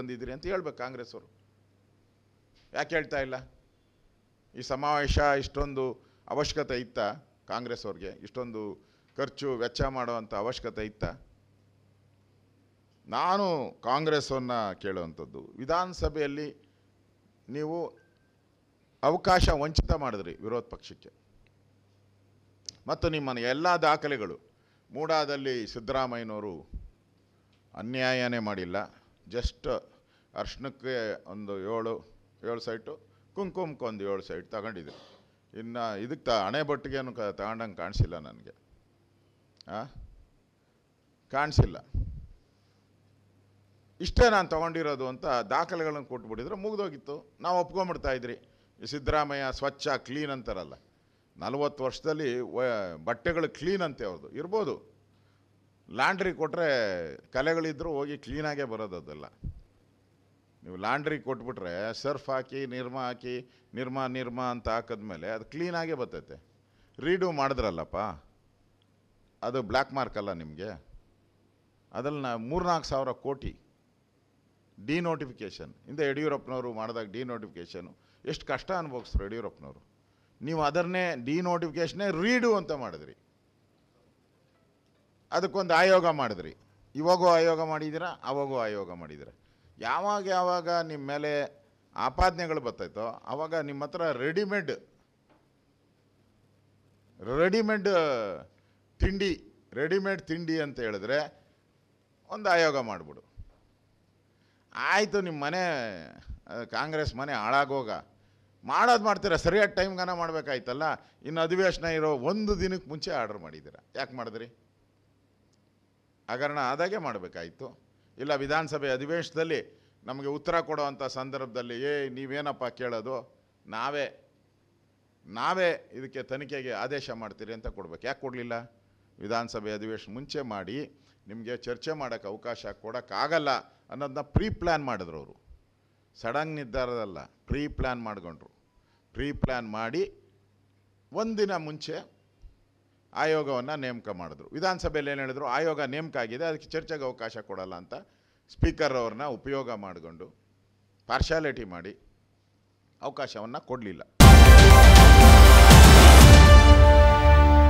ಬಂದಿದ್ದೀರಿ ಅಂತ ಹೇಳ್ಬೇಕು ಕಾಂಗ್ರೆಸ್ ಅವರು ಯಾಕೆ ಹೇಳ್ತಾ ಇಲ್ಲ ಈ ಸಮಾವೇಶ ಇಷ್ಟೊಂದು ಅವಶ್ಯಕತೆ ಇತ್ತ ಕಾಂಗ್ರೆಸ್ ಅವ್ರಿಗೆ ಇಷ್ಟೊಂದು ಖರ್ಚು ವೆಚ್ಚ ಮಾಡುವಂಥ ಅವಶ್ಯಕತೆ ಇತ್ತ ನಾನು ಕಾಂಗ್ರೆಸ್ಸನ್ನು ಕೇಳುವಂಥದ್ದು ವಿಧಾನಸಭೆಯಲ್ಲಿ ನೀವು ಅವಕಾಶ ವಂಚಿತ ಮಾಡಿದ್ರಿ ವಿರೋಧ ಪಕ್ಷಕ್ಕೆ ಮತ್ತು ನಿಮ್ಮ ಎಲ್ಲ ದಾಖಲೆಗಳು ಮೂಡಾದಲ್ಲಿ ಸಿದ್ದರಾಮಯ್ಯನವರು ಅನ್ಯಾಯನೇ ಮಾಡಿಲ್ಲ ಜಸ್ಟ್ ಅರ್ಶನಕ್ಕೆ ಒಂದು ಏಳು ಏಳು ಸೈಟು ಕುಂಕುಮಕ್ಕೆ ಒಂದು ಏಳು ಸೈಟ್ ತಗೊಂಡಿದ್ದೆ ಇನ್ನು ಇದಕ್ಕೆ ತ ಹಣೆ ಕ ತಗೊಂಡಂಗೆ ಕಾಣಿಸಿಲ್ಲ ನನಗೆ ಹಾಂ ಕಾಣಿಸಿಲ್ಲ ಇಷ್ಟೇ ನಾನು ತೊಗೊಂಡಿರೋದು ಅಂತ ದಾಖಲೆಗಳನ್ನು ಕೊಟ್ಬಿಟ್ಟಿದ್ರೆ ಮುಗಿದೋಗಿತ್ತು ನಾವು ಒಪ್ಕೊಂಬಿಡ್ತಾ ಇದ್ರಿ ಸಿದ್ದರಾಮಯ್ಯ ಸ್ವಚ್ಛ ಕ್ಲೀನ್ ಅಂತಾರಲ್ಲ ನಲ್ವತ್ತು ವರ್ಷದಲ್ಲಿ ಬಟ್ಟೆಗಳು ಕ್ಲೀನ್ ಅಂತೆ ಅವ್ರದ್ದು ಇರ್ಬೋದು ಲಾಂಡ್ರಿ ಕೊಟ್ಟರೆ ಕಲೆಗಳಿದ್ದರೂ ಹೋಗಿ ಕ್ಲೀನಾಗೇ ಬರೋದು ಅದೆಲ್ಲ ನೀವು ಲಾಂಡ್ರಿ ಕೊಟ್ಬಿಟ್ರೆ ಸರ್ಫ್ ಹಾಕಿ ನಿರ್ಮ ಹಾಕಿ ನಿರ್ಮ ನಿರ್ಮ ಅಂತ ಹಾಕಿದ್ಮೇಲೆ ಅದು ಕ್ಲೀನಾಗೆ ಬರ್ತೈತೆ ರೀಡು ಮಾಡಿದ್ರಲ್ಲಪ್ಪ ಅದು ಬ್ಲ್ಯಾಕ್ ಮಾರ್ಕ್ ಅಲ್ಲ ನಿಮಗೆ ಅದರಲ್ಲಿ ನಾ ಮೂರ್ನಾಲ್ಕು ಸಾವಿರ ಕೋಟಿ ಡಿನೋಟಿಫಿಕೇಷನ್ ಇಂದ ಯಡಿಯೂರಪ್ಪನವರು ಮಾಡಿದಾಗ ಡಿನೋಟಿಫಿಕೇಷನು ಎಷ್ಟು ಕಷ್ಟ ಅನುಭವಿಸ್ರು ಯಡಿಯೂರಪ್ಪನವರು ನೀವು ಅದನ್ನೇ ಡಿನೋಟಿಫಿಕೇಷನ್ನೇ ರೀಡು ಅಂತ ಮಾಡಿದ್ರಿ ಅದಕ್ಕೊಂದು ಆಯೋಗ ಮಾಡಿದ್ರಿ ಇವಾಗೂ ಆಯೋಗ ಮಾಡಿದ್ದೀರಾ ಆವಾಗೂ ಆಯೋಗ ಮಾಡಿದ್ದೀರಾ ಯಾವಾಗ ಯಾವಾಗ ನಿಮ್ಮ ಮೇಲೆ ಆಪಾದನೆಗಳು ಬರ್ತೈತೋ ಆವಾಗ ನಿಮ್ಮ ಹತ್ರ ರೆಡಿಮೇಡ್ ರೆಡಿಮೇಡ್ ತಿಂಡಿ ರೆಡಿಮೇಡ್ ತಿಂಡಿ ಅಂತ ಹೇಳಿದ್ರೆ ಒಂದು ಆಯೋಗ ಮಾಡಿಬಿಡು ಆಯಿತು ನಿಮ್ಮ ಮನೆ ಕಾಂಗ್ರೆಸ್ ಮನೆ ಹಾಳಾಗೋಗ ಮಾಡೋದು ಮಾಡ್ತೀರಾ ಸರಿಯಾದ ಟೈಮ್ಗನ ಮಾಡಬೇಕಾಯ್ತಲ್ಲ ಇನ್ನು ಅಧಿವೇಶನ ಇರೋ ಒಂದು ದಿನಕ್ಕೆ ಮುಂಚೆ ಆರ್ಡರ್ ಮಾಡಿದ್ದೀರಾ ಯಾಕೆ ಮಾಡಿದ್ರಿ ಹಗರಣ ಆದಾಗೆ ಮಾಡಬೇಕಾಯಿತು ಇಲ್ಲ ವಿಧಾನಸಭೆ ಅಧಿವೇಶನದಲ್ಲಿ ನಮಗೆ ಉತ್ತರ ಕೊಡೋವಂಥ ಸಂದರ್ಭದಲ್ಲಿ ಏ ನೀವೇನಪ್ಪ ಕೇಳೋದು ನಾವೇ ನಾವೇ ಇದಕ್ಕೆ ತನಿಖೆಗೆ ಆದೇಶ ಮಾಡ್ತೀರಿ ಅಂತ ಕೊಡ್ಬೇಕು ಯಾಕೆ ಕೊಡಲಿಲ್ಲ ವಿಧಾನಸಭೆ ಅಧಿವೇಶನ ಮುಂಚೆ ಮಾಡಿ ನಿಮಗೆ ಚರ್ಚೆ ಮಾಡೋಕ್ಕೆ ಅವಕಾಶ ಕೊಡೋಕ್ಕಾಗಲ್ಲ ಅನ್ನೋದನ್ನ ಪ್ರೀ ಪ್ಲ್ಯಾನ್ ಮಾಡಿದ್ರು ಅವರು ಸಡನ್ ನಿರ್ಧಾರದಲ್ಲ ಪ್ರೀ ಪ್ಲ್ಯಾನ್ ಮಾಡ್ಕೊಂಡ್ರು ಪ್ರೀ ಪ್ಲ್ಯಾನ್ ಮಾಡಿ ಒಂದಿನ ಮುಂಚೆ ಆಯೋಗವನ್ನು ನೇಮಕ ಮಾಡಿದ್ರು ವಿಧಾನಸಭೆಯಲ್ಲಿ ಏನು ಹೇಳಿದ್ರು ಆಯೋಗ ನೇಮಕ ಆಗಿದೆ ಅದಕ್ಕೆ ಚರ್ಚೆಗೆ ಅವಕಾಶ ಕೊಡಲ್ಲ ಅಂತ ಸ್ಪೀಕರ್ ಅವ್ರನ್ನ ಉಪಯೋಗ ಮಾಡಿಕೊಂಡು ಪಾರ್ಶಾಲಿಟಿ ಮಾಡಿ ಅವಕಾಶವನ್ನು ಕೊಡಲಿಲ್ಲ